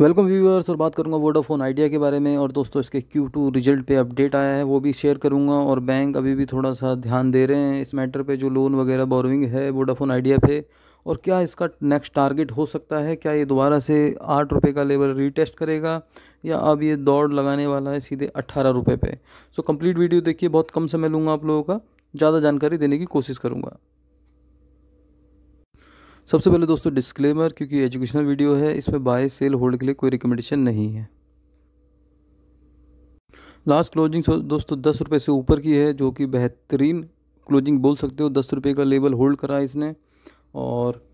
welcome viewers और बात करूंगा वोडाफोन आइडिया के बारे में और दोस्तों इसके Q2 रिजल्ट पे अपडेट आया है वो भी शेयर करूंगा और बैंक अभी भी थोड़ा सा ध्यान दे रहे हैं इस मैटर पे जो लोन वगैरह बोरोइंग है वोडाफोन आइडिया पे और क्या इसका नेक्स्ट टारगेट हो सकता है क्या ये दोबारा से आठ रुपये का लेवल रीटेस्ट करेगा या अब ये दौड़ लगाने वाला है सीधे अट्ठारह रुपये पे सो कम्प्लीट वीडियो देखिए बहुत कम समय लूँगा आप लोगों का ज़्यादा जानकारी देने की कोशिश करूँगा सबसे पहले दोस्तों डिस्क्लेमर क्योंकि एजुकेशनल वीडियो है इसमें बाय सेल होल्ड के लिए कोई रिकमेंडेशन नहीं है लास्ट क्लोजिंग दोस्तों दस रुपये से ऊपर की है जो कि बेहतरीन क्लोजिंग बोल सकते हो दस रुपये का लेवल होल्ड करा इसने और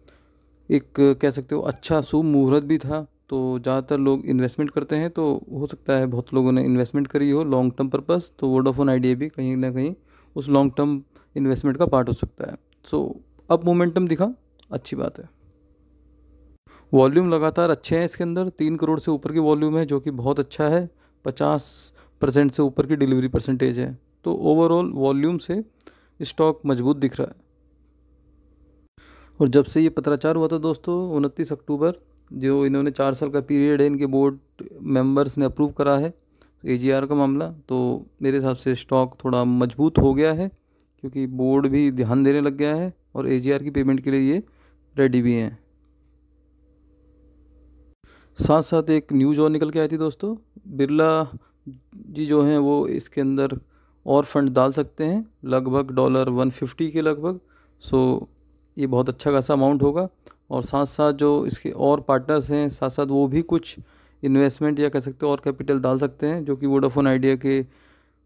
एक कह सकते हो अच्छा शुभ मुहूर्त भी था तो ज़्यादातर लोग इन्वेस्टमेंट करते हैं तो हो सकता है बहुत लोगों ने इन्वेस्टमेंट करी हो लॉन्ग टर्म पर्पस तो वोडाफोन आइडिया भी कहीं ना कहीं उस लॉन्ग टर्म इन्वेस्टमेंट का पार्ट हो सकता है सो so, अब मोमेंटम दिखा अच्छी बात है वॉल्यूम लगातार अच्छे हैं इसके अंदर तीन करोड़ से ऊपर की वॉल्यूम है जो कि बहुत अच्छा है पचास परसेंट से ऊपर की डिलीवरी परसेंटेज है तो ओवरऑल वॉल्यूम से स्टॉक मजबूत दिख रहा है और जब से ये पत्राचार हुआ था दोस्तों उनतीस अक्टूबर जो इन्होंने चार साल का पीरियड है इनके बोर्ड मेंबर्स ने अप्रूव करा है ए का मामला तो मेरे हिसाब से स्टॉक थोड़ा मजबूत हो गया है क्योंकि बोर्ड भी ध्यान देने लग गया है और ए की पेमेंट के लिए ये रेडी भी हैं साथ साथ एक न्यूज़ और निकल के आई थी दोस्तों बिरला जी जो हैं वो इसके अंदर और फंड डाल सकते हैं लगभग डॉलर वन फिफ्टी के लगभग सो ये बहुत अच्छा खासा अमाउंट होगा और साथ साथ जो इसके और पार्टनर्स हैं साथ साथ वो भी कुछ इन्वेस्टमेंट या कह सकते हैं और कैपिटल डाल सकते हैं जो कि वोडाफोन आइडिया के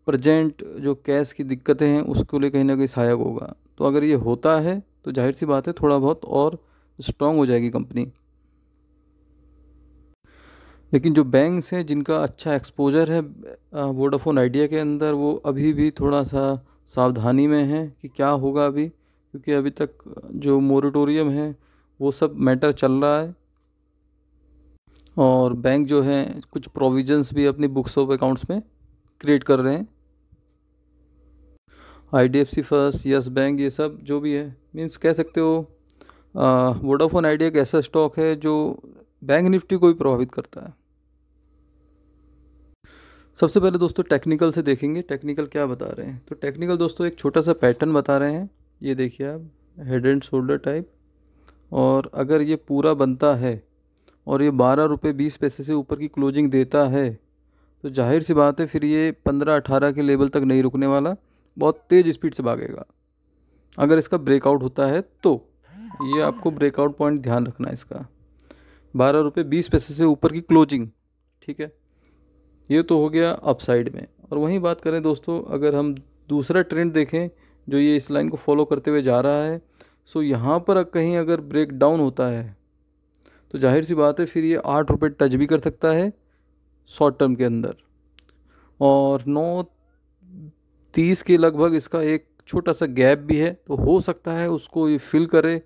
प्रजेंट जो कैश की दिक्कतें हैं उसको लिए कहीं ना कहीं सहायक होगा तो अगर ये होता है तो जाहिर सी बात है थोड़ा बहुत और स्ट्रांग हो जाएगी कंपनी लेकिन जो बैंक्स हैं जिनका अच्छा एक्सपोजर है वोडाफोन आइडिया के अंदर वो अभी भी थोड़ा सा सावधानी में है कि क्या होगा अभी क्योंकि अभी तक जो मोरिटोरियम है वो सब मैटर चल रहा है और बैंक जो है कुछ प्रोविजंस भी अपनी बुक्स ऑफ अकाउंट्स में क्रिएट कर रहे हैं I D F C First Yes Bank ये सब जो भी है मीन्स कह सकते हो वोडाफोन आइडिया एक ऐसा स्टॉक है जो बैंक निफ्टी को भी प्रभावित करता है सबसे पहले दोस्तों टेक्निकल से देखेंगे टेक्निकल क्या बता रहे हैं तो टेक्निकल दोस्तों एक छोटा सा पैटर्न बता रहे हैं ये देखिए आप हेड एंड शोल्डर टाइप और अगर ये पूरा बनता है और ये बारह रुपये बीस पैसे से ऊपर की क्लोजिंग देता है तो जाहिर सी बात है फिर ये पंद्रह अठारह के लेवल तक नहीं रुकने वाला बहुत तेज़ स्पीड से भागेगा अगर इसका ब्रेकआउट होता है तो ये आपको ब्रेकआउट पॉइंट ध्यान रखना है इसका बारह रुपये बीस पैसे से ऊपर की क्लोजिंग ठीक है ये तो हो गया अपसाइड में और वहीं बात करें दोस्तों अगर हम दूसरा ट्रेंड देखें जो ये इस लाइन को फॉलो करते हुए जा रहा है सो यहाँ पर कहीं अगर ब्रेक डाउन होता है तो जाहिर सी बात है फिर ये आठ रुपये टच भी कर सकता है शॉर्ट टर्म के अंदर और नौ तीस के लगभग इसका एक छोटा सा गैप भी है तो हो सकता है उसको ये फिल करे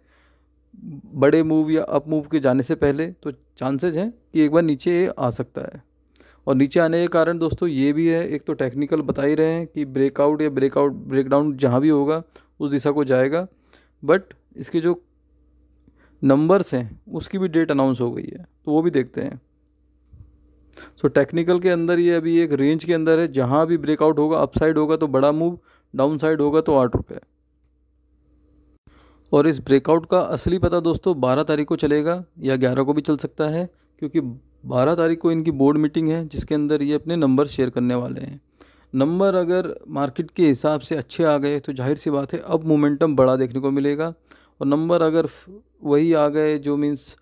बड़े मूव या अप मूव के जाने से पहले तो चांसेज हैं कि एक बार नीचे आ सकता है और नीचे आने के कारण दोस्तों ये भी है एक तो टेक्निकल बता ही रहे हैं कि ब्रेकआउट या ब्रेकआउट ब्रेकडाउन जहाँ भी होगा उस दिशा को जाएगा बट इसके जो नंबर्स हैं उसकी भी डेट अनाउंस हो गई है तो वो भी देखते हैं सो so, टेक्निकल के अंदर ये अभी एक रेंज के अंदर है जहाँ भी ब्रेकआउट होगा अपसाइड होगा तो बड़ा मूव डाउन साइड होगा तो आठ रुपये और इस ब्रेकआउट का असली पता दोस्तों बारह तारीख को चलेगा या ग्यारह को भी चल सकता है क्योंकि बारह तारीख को इनकी बोर्ड मीटिंग है जिसके अंदर ये अपने नंबर शेयर करने वाले हैं नंबर अगर मार्केट के हिसाब से अच्छे आ गए तो जाहिर सी बात है अब मोमेंटम बड़ा देखने को मिलेगा और नंबर अगर वही आ गए जो मीन्स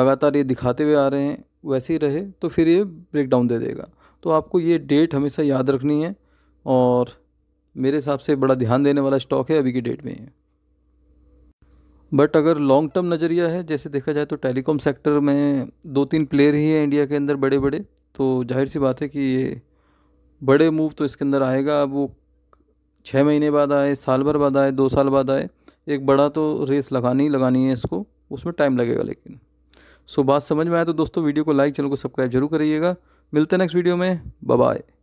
लगातार ये दिखाते हुए आ रहे हैं वैसे ही रहे तो फिर ये ब्रेक डाउन दे देगा तो आपको ये डेट हमेशा याद रखनी है और मेरे हिसाब से बड़ा ध्यान देने वाला स्टॉक है अभी की डेट में बट अगर लॉन्ग टर्म नज़रिया है जैसे देखा जाए तो टेलीकॉम सेक्टर में दो तीन प्लेयर ही हैं इंडिया के अंदर बड़े बड़े तो जाहिर सी बात है कि ये बड़े मूव तो इसके अंदर आएगा अब वो छः महीने बाद आए साल भर बाद आए दो साल बाद आए एक बड़ा तो रेस लगानी ही लगानी है इसको उसमें टाइम लगेगा लेकिन सो बात समझ में आए तो दोस्तों वीडियो को लाइक चैनल को सब्सक्राइब जरूर करिएगा मिलते हैं नेक्स्ट वीडियो में बाय